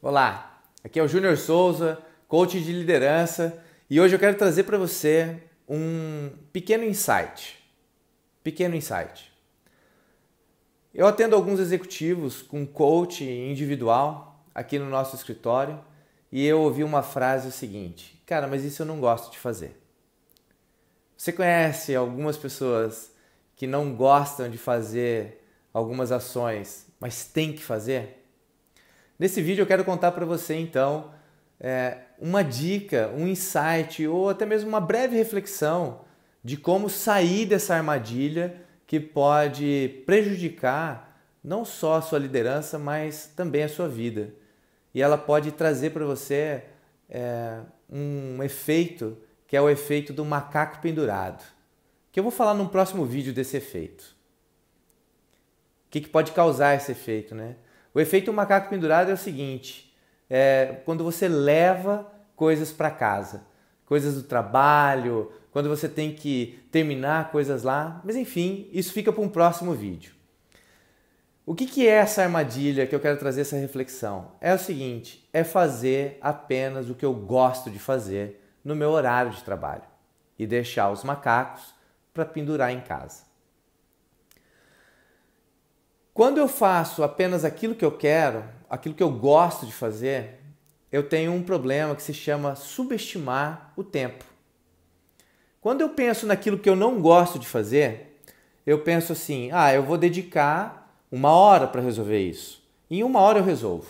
Olá, aqui é o Júnior Souza, coach de liderança, e hoje eu quero trazer para você um pequeno insight. Pequeno insight. Eu atendo alguns executivos com coach individual aqui no nosso escritório e eu ouvi uma frase seguinte: "Cara, mas isso eu não gosto de fazer". Você conhece algumas pessoas que não gostam de fazer algumas ações, mas tem que fazer? Nesse vídeo eu quero contar para você então é, uma dica, um insight ou até mesmo uma breve reflexão de como sair dessa armadilha que pode prejudicar não só a sua liderança, mas também a sua vida. E ela pode trazer para você é, um efeito que é o efeito do macaco pendurado, que eu vou falar num próximo vídeo desse efeito. O que, que pode causar esse efeito, né? O efeito macaco pendurado é o seguinte: é quando você leva coisas para casa, coisas do trabalho, quando você tem que terminar coisas lá, mas enfim, isso fica para um próximo vídeo. O que, que é essa armadilha que eu quero trazer essa reflexão? É o seguinte: é fazer apenas o que eu gosto de fazer no meu horário de trabalho e deixar os macacos para pendurar em casa. Quando eu faço apenas aquilo que eu quero, aquilo que eu gosto de fazer, eu tenho um problema que se chama subestimar o tempo. Quando eu penso naquilo que eu não gosto de fazer, eu penso assim: ah, eu vou dedicar uma hora para resolver isso. Em uma hora eu resolvo.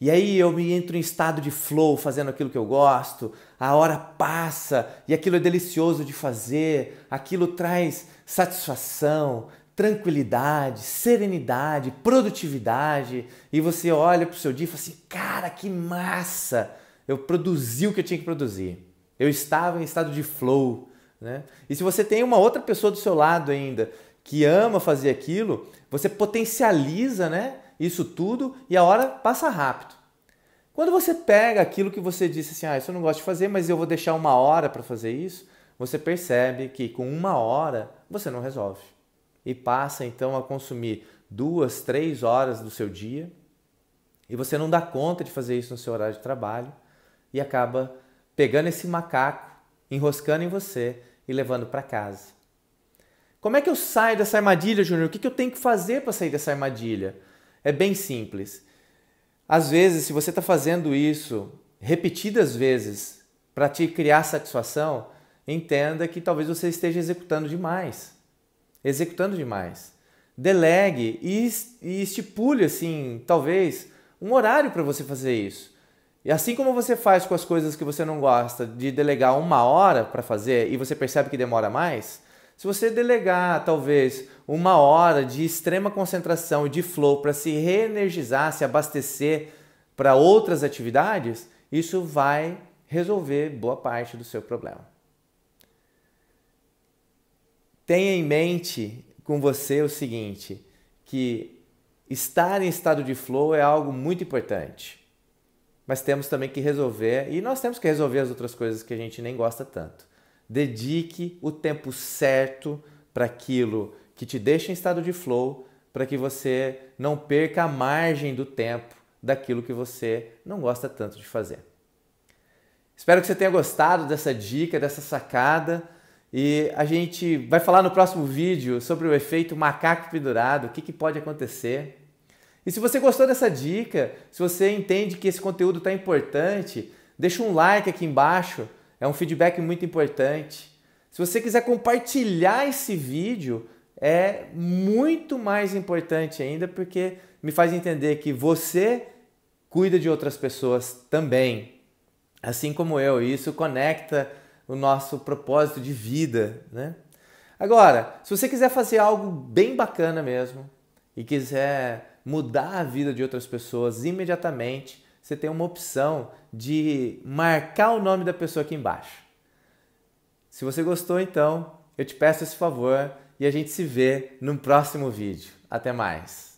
E aí eu me entro em estado de flow fazendo aquilo que eu gosto, a hora passa e aquilo é delicioso de fazer, aquilo traz satisfação, tranquilidade, serenidade, produtividade, e você olha para o seu dia e fala assim: cara, que massa! Eu produzi o que eu tinha que produzir. Eu estava em estado de flow. Né? E se você tem uma outra pessoa do seu lado ainda que ama fazer aquilo, você potencializa né, isso tudo e a hora passa rápido. Quando você pega aquilo que você disse assim, ah, isso eu não gosto de fazer, mas eu vou deixar uma hora para fazer isso, você percebe que com uma hora você não resolve e passa então a consumir duas, três horas do seu dia e você não dá conta de fazer isso no seu horário de trabalho e acaba pegando esse macaco, enroscando em você e levando para casa. Como é que eu saio dessa armadilha, Júnior? O que eu tenho que fazer para sair dessa armadilha? É bem simples. Às vezes, se você está fazendo isso repetidas vezes para te criar satisfação, entenda que talvez você esteja executando demais executando demais. Delegue e estipule, assim, talvez, um horário para você fazer isso. E assim como você faz com as coisas que você não gosta de delegar uma hora para fazer e você percebe que demora mais, se você delegar talvez uma hora de extrema concentração e de flow para se reenergizar, se abastecer para outras atividades, isso vai resolver boa parte do seu problema tenha em mente com você o seguinte, que estar em estado de flow é algo muito importante. Mas temos também que resolver, e nós temos que resolver as outras coisas que a gente nem gosta tanto. Dedique o tempo certo para aquilo que te deixa em estado de flow, para que você não perca a margem do tempo daquilo que você não gosta tanto de fazer. Espero que você tenha gostado dessa dica, dessa sacada. E a gente vai falar no próximo vídeo sobre o efeito macaco pendurado, o que, que pode acontecer. E se você gostou dessa dica, se você entende que esse conteúdo está importante, deixa um like aqui embaixo, é um feedback muito importante. Se você quiser compartilhar esse vídeo, é muito mais importante ainda, porque me faz entender que você cuida de outras pessoas também, assim como eu, e isso conecta o nosso propósito de vida, né? Agora, se você quiser fazer algo bem bacana mesmo e quiser mudar a vida de outras pessoas imediatamente, você tem uma opção de marcar o nome da pessoa aqui embaixo. Se você gostou, então, eu te peço esse favor e a gente se vê no próximo vídeo. Até mais!